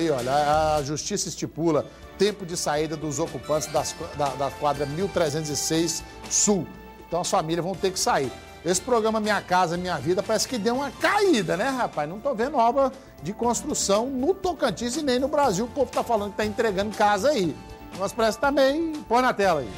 E olha, a justiça estipula tempo de saída dos ocupantes das, da, da quadra 1306 Sul. Então as famílias vão ter que sair. Esse programa Minha Casa Minha Vida parece que deu uma caída, né, rapaz? Não estou vendo obra de construção no Tocantins e nem no Brasil. O povo está falando que está entregando casa aí. Mas parece que também. Põe na tela aí.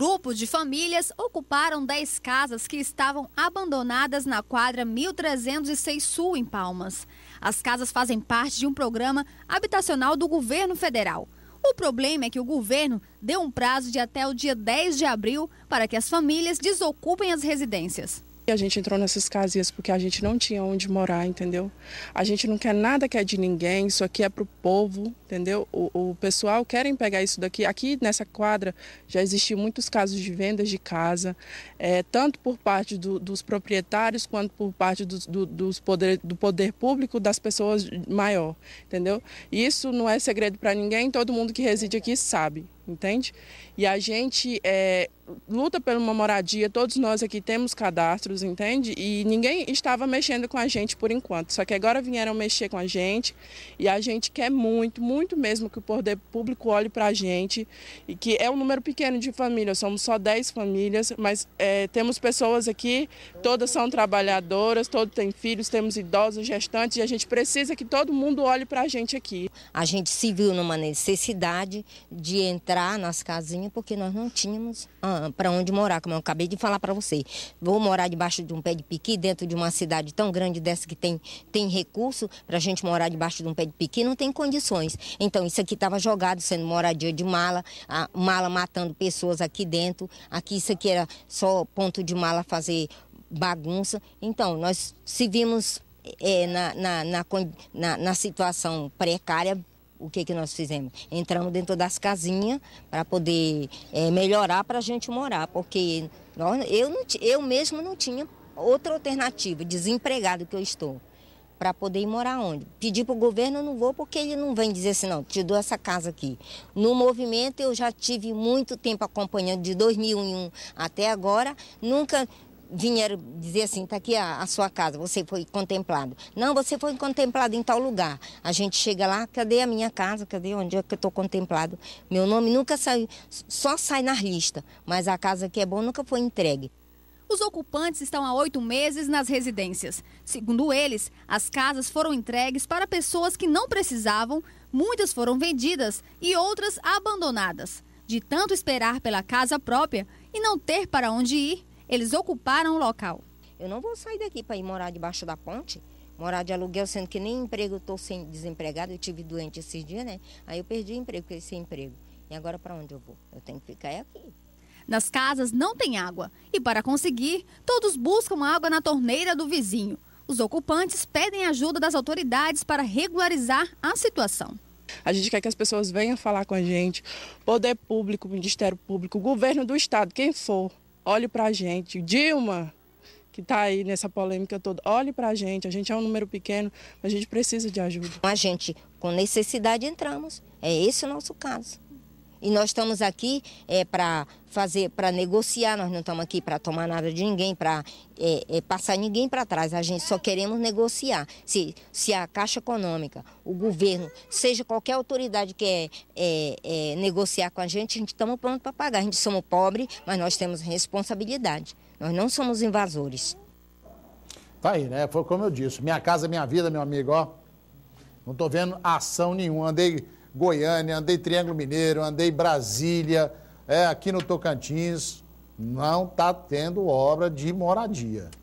grupo de famílias ocuparam 10 casas que estavam abandonadas na quadra 1306 Sul, em Palmas. As casas fazem parte de um programa habitacional do governo federal. O problema é que o governo deu um prazo de até o dia 10 de abril para que as famílias desocupem as residências a gente entrou nessas casinhas porque a gente não tinha onde morar, entendeu? A gente não quer nada que é de ninguém, isso aqui é pro povo, entendeu? O, o pessoal querem pegar isso daqui. Aqui nessa quadra já existiam muitos casos de vendas de casa, é, tanto por parte do, dos proprietários quanto por parte do, do, dos poder, do poder público das pessoas maior, entendeu? Isso não é segredo para ninguém, todo mundo que reside aqui sabe entende? E a gente é, luta por uma moradia, todos nós aqui temos cadastros, entende? E ninguém estava mexendo com a gente por enquanto, só que agora vieram mexer com a gente e a gente quer muito, muito mesmo que o poder público olhe para a gente e que é um número pequeno de famílias, somos só 10 famílias, mas é, temos pessoas aqui, todas são trabalhadoras, todos têm filhos, temos idosos, gestantes e a gente precisa que todo mundo olhe para a gente aqui. A gente se viu numa necessidade de entrar morar nas casinhas porque nós não tínhamos ah, para onde morar, como eu acabei de falar para você. Vou morar debaixo de um pé de piqui, dentro de uma cidade tão grande dessa que tem, tem recurso para a gente morar debaixo de um pé de piqui, não tem condições. Então, isso aqui estava jogado, sendo moradia de mala, mala matando pessoas aqui dentro. Aqui, isso aqui era só ponto de mala fazer bagunça. Então, nós se vimos é, na, na, na, na, situação precária, o que, que nós fizemos? Entramos dentro das casinhas para poder é, melhorar para a gente morar, porque nós, eu, não, eu mesmo não tinha outra alternativa, desempregado que eu estou, para poder ir morar onde? Pedir para o governo eu não vou, porque ele não vem dizer assim, não, te dou essa casa aqui. No movimento eu já tive muito tempo acompanhando, de 2001 até agora, nunca dinheiro, dizer assim, está aqui a, a, sua casa, você foi contemplado. Não, você foi contemplado em tal lugar. A gente chega lá, cadê a minha casa? Cadê onde é que eu estou contemplado? Meu nome nunca saiu, só sai na lista, mas a casa que é boa nunca foi entregue. Os ocupantes estão há oito meses nas residências. Segundo eles, as casas foram entregues para pessoas que não precisavam, muitas foram vendidas e outras abandonadas. De tanto esperar pela casa própria e não ter para onde ir, eles ocuparam o local. Eu não vou sair daqui para ir morar debaixo da ponte, morar de aluguel, sendo que nem emprego eu estou sem desempregado. Eu tive doente esses dias, né? Aí eu perdi o emprego, fiquei sem emprego. E agora para onde eu vou? Eu tenho que ficar é aqui. Nas casas não tem água e para conseguir, todos buscam água na torneira do vizinho. Os ocupantes pedem ajuda das autoridades para regularizar a situação. A gente quer que as pessoas venham falar com a gente, poder público, Ministério Público, governo do Estado, quem for, olhe para a gente. Dilma, que está aí nessa polêmica toda, olhe para a gente. A gente é um número pequeno, mas a gente precisa de ajuda. A gente, com necessidade, entramos. É esse o nosso caso. E nós estamos aqui é, para fazer, para negociar, nós não estamos aqui para tomar nada de ninguém, para é, é, passar ninguém para trás. A gente só queremos negociar. Se, se a Caixa Econômica, o governo, seja qualquer autoridade que é, é, é negociar com a gente, a gente estamos pronto para pagar. A gente somos pobres mas nós temos responsabilidade. Nós não somos invasores. Tá aí, né? Foi como eu disse. Minha casa, minha vida, meu amigo, ó. Não estou vendo ação nenhuma. Andei Goiânia, andei Triângulo Mineiro, andei Brasília, é, aqui no Tocantins, não está tendo obra de moradia.